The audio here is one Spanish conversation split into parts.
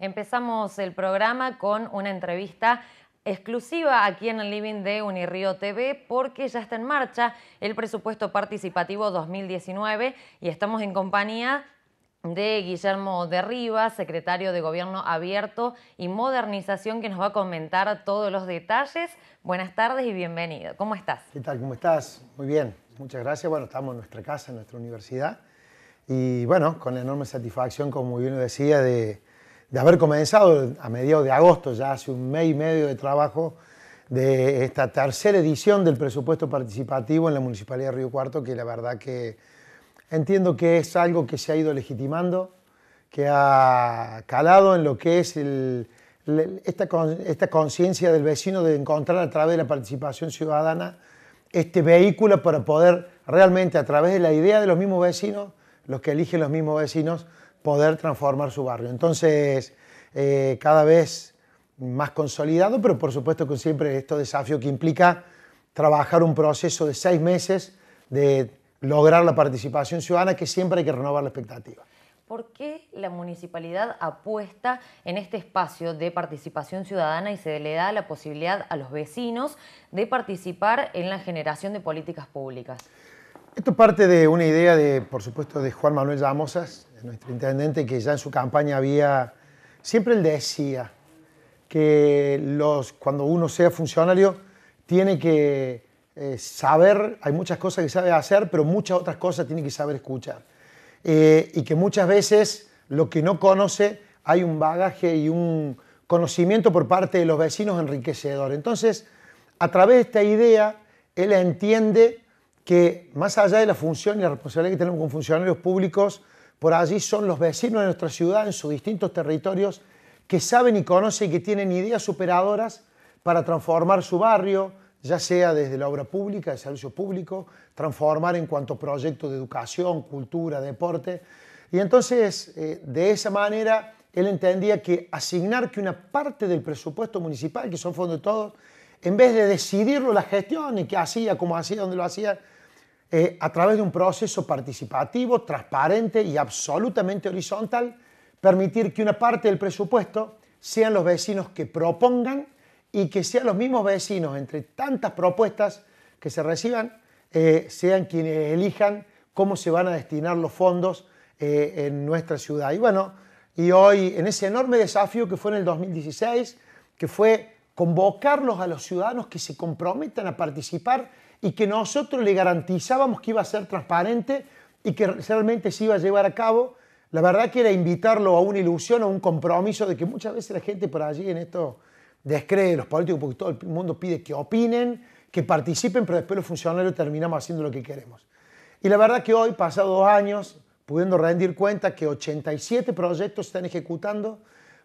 Empezamos el programa con una entrevista exclusiva aquí en el Living de Unirío TV porque ya está en marcha el presupuesto participativo 2019 y estamos en compañía de Guillermo de secretario de Gobierno Abierto y Modernización, que nos va a comentar todos los detalles. Buenas tardes y bienvenido. ¿Cómo estás? ¿Qué tal? ¿Cómo estás? Muy bien, muchas gracias. Bueno, estamos en nuestra casa, en nuestra universidad, y bueno, con enorme satisfacción, como bien decía, de, de haber comenzado a mediados de agosto, ya hace un mes y medio de trabajo, de esta tercera edición del presupuesto participativo en la Municipalidad de Río Cuarto, que la verdad que entiendo que es algo que se ha ido legitimando, que ha calado en lo que es esta conciencia del vecino de encontrar a través de la participación ciudadana este vehículo para poder realmente a través de la idea de los mismos vecinos, los que eligen los mismos vecinos, poder transformar su barrio. Entonces, eh, cada vez más consolidado, pero por supuesto con siempre este desafío que implica trabajar un proceso de seis meses de lograr la participación ciudadana, que siempre hay que renovar la expectativa. ¿Por qué la municipalidad apuesta en este espacio de participación ciudadana y se le da la posibilidad a los vecinos de participar en la generación de políticas públicas? Esto parte de una idea de, por supuesto, de Juan Manuel Llamosas, nuestro intendente, que ya en su campaña había, siempre él decía que los, cuando uno sea funcionario tiene que eh, saber, hay muchas cosas que sabe hacer, pero muchas otras cosas tiene que saber escuchar. Eh, y que muchas veces lo que no conoce hay un bagaje y un conocimiento por parte de los vecinos enriquecedor. Entonces, a través de esta idea, él entiende que más allá de la función y la responsabilidad que tenemos con funcionarios públicos, por allí son los vecinos de nuestra ciudad en sus distintos territorios que saben y conocen y que tienen ideas superadoras para transformar su barrio, ya sea desde la obra pública, el servicio público, transformar en cuanto a proyectos de educación, cultura, deporte. Y entonces, eh, de esa manera, él entendía que asignar que una parte del presupuesto municipal, que son fondos de todos, en vez de decidirlo la gestión y que hacía, cómo hacía, dónde lo hacía, eh, a través de un proceso participativo, transparente y absolutamente horizontal, permitir que una parte del presupuesto sean los vecinos que propongan y que sean los mismos vecinos, entre tantas propuestas que se reciban, eh, sean quienes elijan cómo se van a destinar los fondos eh, en nuestra ciudad. Y bueno, y hoy en ese enorme desafío que fue en el 2016, que fue convocarlos a los ciudadanos que se comprometan a participar y que nosotros le garantizábamos que iba a ser transparente y que realmente se iba a llevar a cabo. La verdad que era invitarlo a una ilusión, a un compromiso de que muchas veces la gente por allí en esto descree los políticos porque todo el mundo pide que opinen, que participen, pero después los funcionarios terminamos haciendo lo que queremos. Y la verdad que hoy, pasados dos años, pudiendo rendir cuenta que 87 proyectos están ejecutando,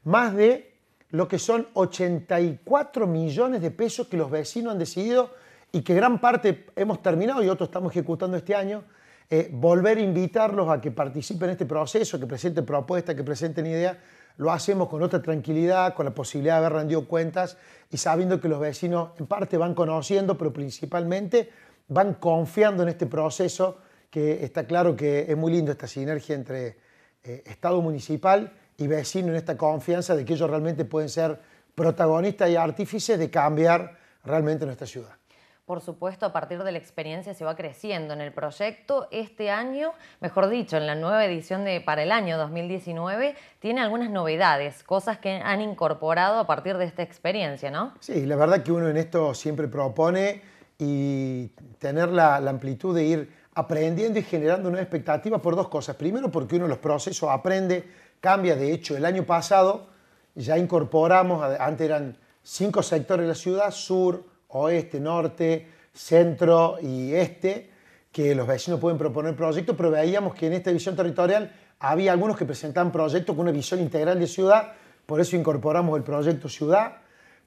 más de lo que son 84 millones de pesos que los vecinos han decidido y que gran parte hemos terminado y otros estamos ejecutando este año, eh, volver a invitarlos a que participen en este proceso, que presenten propuestas, que presenten ideas, lo hacemos con otra tranquilidad, con la posibilidad de haber rendido cuentas y sabiendo que los vecinos en parte van conociendo, pero principalmente van confiando en este proceso, que está claro que es muy lindo esta sinergia entre eh, Estado municipal y vecino en esta confianza de que ellos realmente pueden ser protagonistas y artífices de cambiar realmente nuestra ciudad. Por supuesto, a partir de la experiencia se va creciendo en el proyecto. Este año, mejor dicho, en la nueva edición de para el año 2019, tiene algunas novedades, cosas que han incorporado a partir de esta experiencia, ¿no? Sí, la verdad que uno en esto siempre propone y tener la, la amplitud de ir aprendiendo y generando una expectativa por dos cosas. Primero, porque uno los procesos aprende, cambia. De hecho, el año pasado ya incorporamos, antes eran cinco sectores de la ciudad, sur, oeste, norte, centro y este, que los vecinos pueden proponer proyectos, pero veíamos que en esta visión territorial había algunos que presentaban proyectos con una visión integral de ciudad, por eso incorporamos el proyecto ciudad.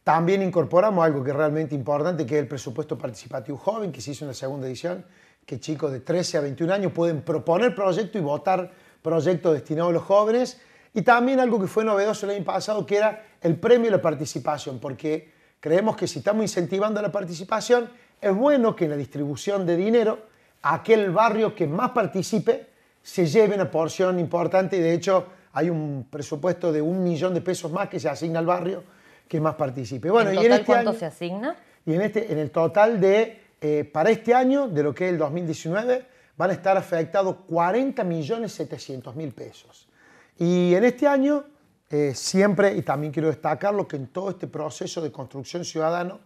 También incorporamos algo que es realmente importante, que es el presupuesto participativo joven, que se hizo en la segunda edición, que chicos de 13 a 21 años pueden proponer proyectos y votar proyectos destinados a los jóvenes. Y también algo que fue novedoso el año pasado, que era el premio a la participación, porque Creemos que si estamos incentivando la participación, es bueno que en la distribución de dinero aquel barrio que más participe se lleve una porción importante y de hecho hay un presupuesto de un millón de pesos más que se asigna al barrio que más participe. Bueno, ¿En total y en este cuánto se asigna? Y en, este, en el total de, eh, para este año, de lo que es el 2019, van a estar afectados 40.700.000 pesos. Y en este año eh, siempre, y también quiero destacarlo, que en todo este proceso de construcción ciudadano,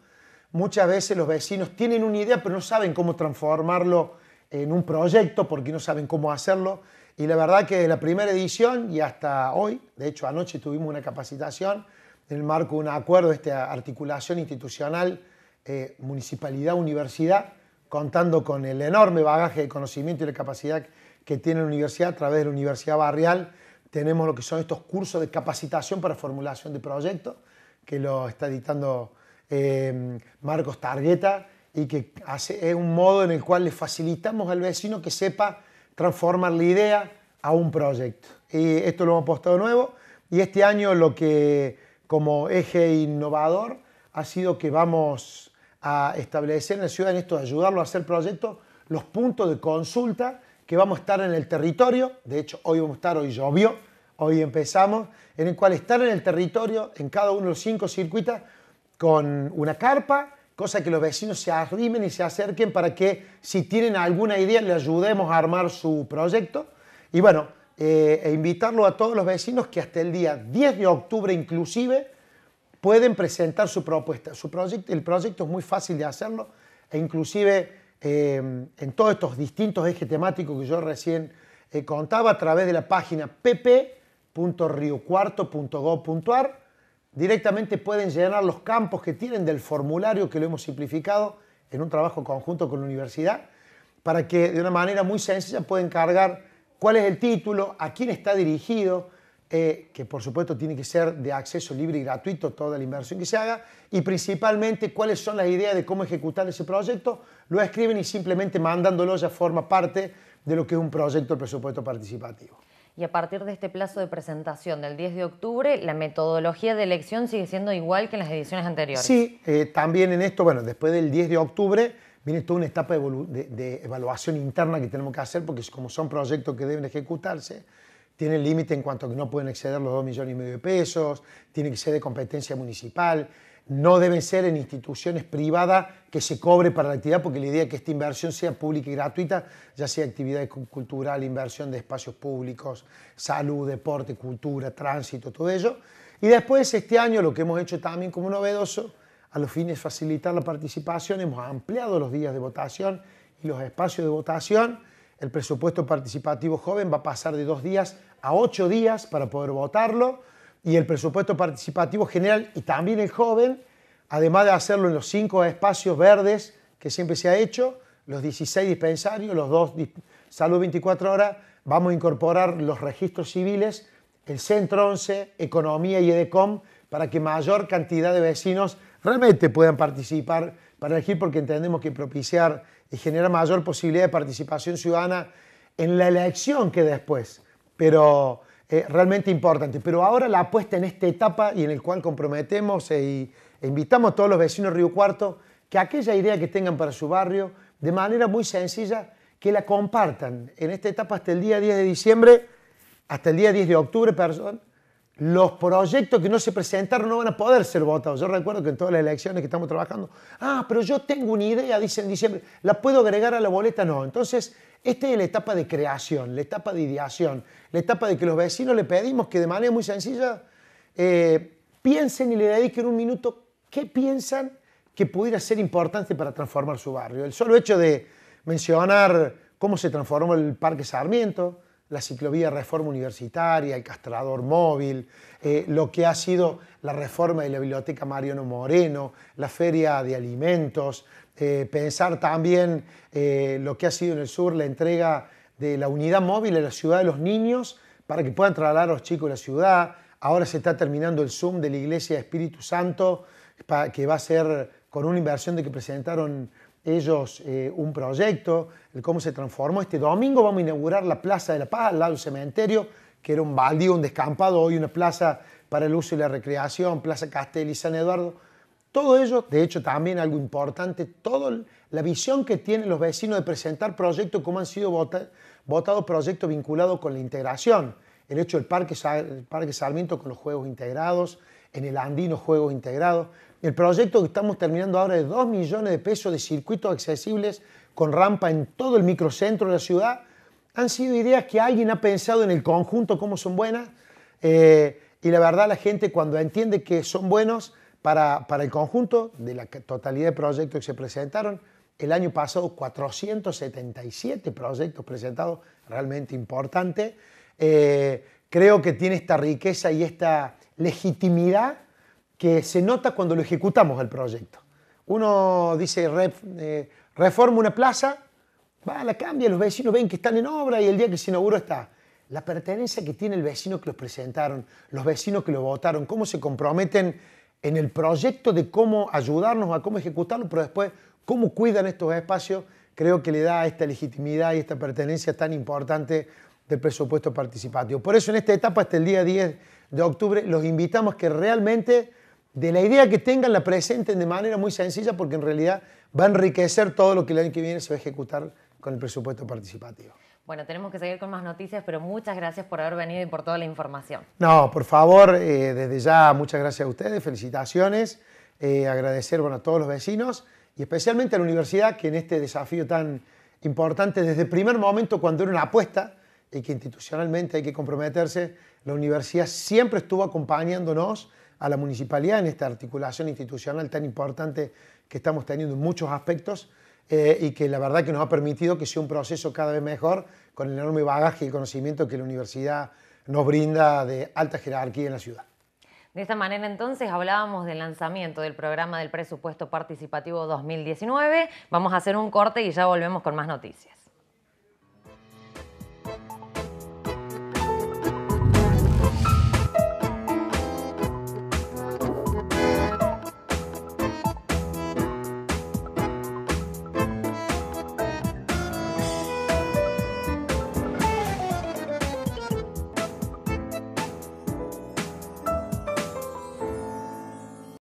muchas veces los vecinos tienen una idea, pero no saben cómo transformarlo en un proyecto, porque no saben cómo hacerlo. Y la verdad que la primera edición y hasta hoy, de hecho anoche tuvimos una capacitación en el marco de un acuerdo de esta articulación institucional eh, municipalidad-universidad, contando con el enorme bagaje de conocimiento y la capacidad que tiene la universidad a través de la Universidad Barrial tenemos lo que son estos cursos de capacitación para formulación de proyectos, que lo está dictando eh, Marcos Targueta y que es un modo en el cual le facilitamos al vecino que sepa transformar la idea a un proyecto. Y esto lo hemos puesto de nuevo y este año lo que como eje innovador ha sido que vamos a establecer en la ciudad, en esto de ayudarlo a hacer proyectos, los puntos de consulta que vamos a estar en el territorio, de hecho hoy vamos a estar, hoy llovió, hoy empezamos, en el cual estar en el territorio, en cada uno de los cinco circuitos, con una carpa, cosa que los vecinos se arrimen y se acerquen para que si tienen alguna idea le ayudemos a armar su proyecto. Y bueno, eh, e invitarlo a todos los vecinos que hasta el día 10 de octubre inclusive pueden presentar su propuesta. Su proyecto, el proyecto es muy fácil de hacerlo e inclusive Em, en todos estos distintos ejes temáticos que yo recién eh, contaba a través de la página pp.riocuarto.gov.ar. Directamente pueden llenar los campos que tienen del formulario que lo hemos simplificado en un trabajo conjunto con la universidad para que de una manera muy sencilla pueden cargar cuál es el título, a quién está dirigido, e, que por supuesto tiene que ser de acceso libre y gratuito toda la inversión que se haga, y principalmente cuáles son las ideas de cómo ejecutar ese proyecto, lo escriben y simplemente mandándolo ya forma parte de lo que es un proyecto de presupuesto participativo. Y a partir de este plazo de presentación del 10 de octubre, la metodología de elección sigue siendo igual que en las ediciones anteriores. Sí, eh, también en esto, bueno, después del 10 de octubre viene toda una etapa de, de evaluación interna que tenemos que hacer, porque como son proyectos que deben ejecutarse, tiene límite en cuanto a que no pueden exceder los 2 millones y medio de pesos, tiene que ser de competencia municipal, no deben ser en instituciones privadas que se cobre para la actividad, porque la idea es que esta inversión sea pública y gratuita, ya sea actividad cultural, inversión de espacios públicos, salud, deporte, cultura, tránsito, todo ello. Y después, este año, lo que hemos hecho también como novedoso, a los fines de facilitar la participación, hemos ampliado los días de votación y los espacios de votación. El presupuesto participativo joven va a pasar de dos días a ocho días para poder votarlo y el presupuesto participativo general y también el joven, además de hacerlo en los cinco espacios verdes que siempre se ha hecho, los 16 dispensarios, los dos salud 24 horas, vamos a incorporar los registros civiles, el Centro 11, Economía y EDECOM, para que mayor cantidad de vecinos realmente puedan participar para elegir, porque entendemos que propiciar y generar mayor posibilidad de participación ciudadana en la elección que después pero eh, realmente importante. Pero ahora la apuesta en esta etapa y en el cual comprometemos e, e, invitamos a todos los vecinos de Río Cuarto que aquella idea que tengan para su barrio, de manera muy sencilla, que la compartan en esta etapa hasta el día 10 de diciembre, hasta el día 10 de octubre, perdón, los proyectos que no se presentaron no van a poder ser votados. Yo recuerdo que en todas las elecciones que estamos trabajando, ah, pero yo tengo una idea, dice en diciembre, ¿la puedo agregar a la boleta? No. Entonces, esta es la etapa de creación, la etapa de ideación, la etapa de que los vecinos le pedimos que de manera muy sencilla eh, piensen y le dediquen un minuto qué piensan que pudiera ser importante para transformar su barrio. El solo hecho de mencionar cómo se transformó el Parque Sarmiento, la ciclovía reforma universitaria, el castrador móvil, eh, lo que ha sido la reforma de la biblioteca Mariano Moreno, la feria de alimentos, eh, pensar también eh, lo que ha sido en el sur la entrega de la unidad móvil a la ciudad de los niños para que puedan trasladar a los chicos a la ciudad. Ahora se está terminando el Zoom de la Iglesia Espíritu Santo, que va a ser con una inversión de que presentaron ellos eh, un proyecto, el cómo se transformó. Este domingo vamos a inaugurar la Plaza de la Paz, al lado del cementerio, que era un baldío, un descampado, hoy una plaza para el uso y la recreación, Plaza Castel y San Eduardo. Todo ello, de hecho también algo importante, toda la visión que tienen los vecinos de presentar proyectos como han sido votados proyectos vinculados con la integración. El hecho del Parque, el Parque Sarmiento con los juegos integrados, en el Andino Juegos Integrados. El proyecto que estamos terminando ahora de 2 millones de pesos de circuitos accesibles con rampa en todo el microcentro de la ciudad. Han sido ideas que alguien ha pensado en el conjunto cómo son buenas eh, y la verdad la gente cuando entiende que son buenos para, para el conjunto de la totalidad de proyectos que se presentaron, el año pasado 477 proyectos presentados, realmente importante. Eh, creo que tiene esta riqueza y esta legitimidad que se nota cuando lo ejecutamos el proyecto. Uno dice, eh, reforma una plaza, va, la cambia, los vecinos ven que están en obra y el día que se inaugura está. La pertenencia que tiene el vecino que los presentaron, los vecinos que lo votaron, cómo se comprometen en el proyecto de cómo ayudarnos a cómo ejecutarlo, pero después cómo cuidan estos espacios, creo que le da esta legitimidad y esta pertenencia tan importante del presupuesto participativo. Por eso en esta etapa, hasta el día 10 de octubre, los invitamos que realmente de la idea que tengan la presenten de manera muy sencilla porque en realidad va a enriquecer todo lo que el año que viene se va a ejecutar con el presupuesto participativo. Bueno, tenemos que seguir con más noticias, pero muchas gracias por haber venido y por toda la información. No, por favor, eh, desde ya muchas gracias a ustedes, felicitaciones, eh, agradecer bueno, a todos los vecinos y especialmente a la universidad que en este desafío tan importante, desde el primer momento cuando era una apuesta, y que institucionalmente hay que comprometerse, la universidad siempre estuvo acompañándonos a la municipalidad en esta articulación institucional tan importante que estamos teniendo en muchos aspectos eh, y que la verdad que nos ha permitido que sea un proceso cada vez mejor con el enorme bagaje y conocimiento que la universidad nos brinda de alta jerarquía en la ciudad. De esta manera entonces hablábamos del lanzamiento del programa del presupuesto participativo 2019. Vamos a hacer un corte y ya volvemos con más noticias.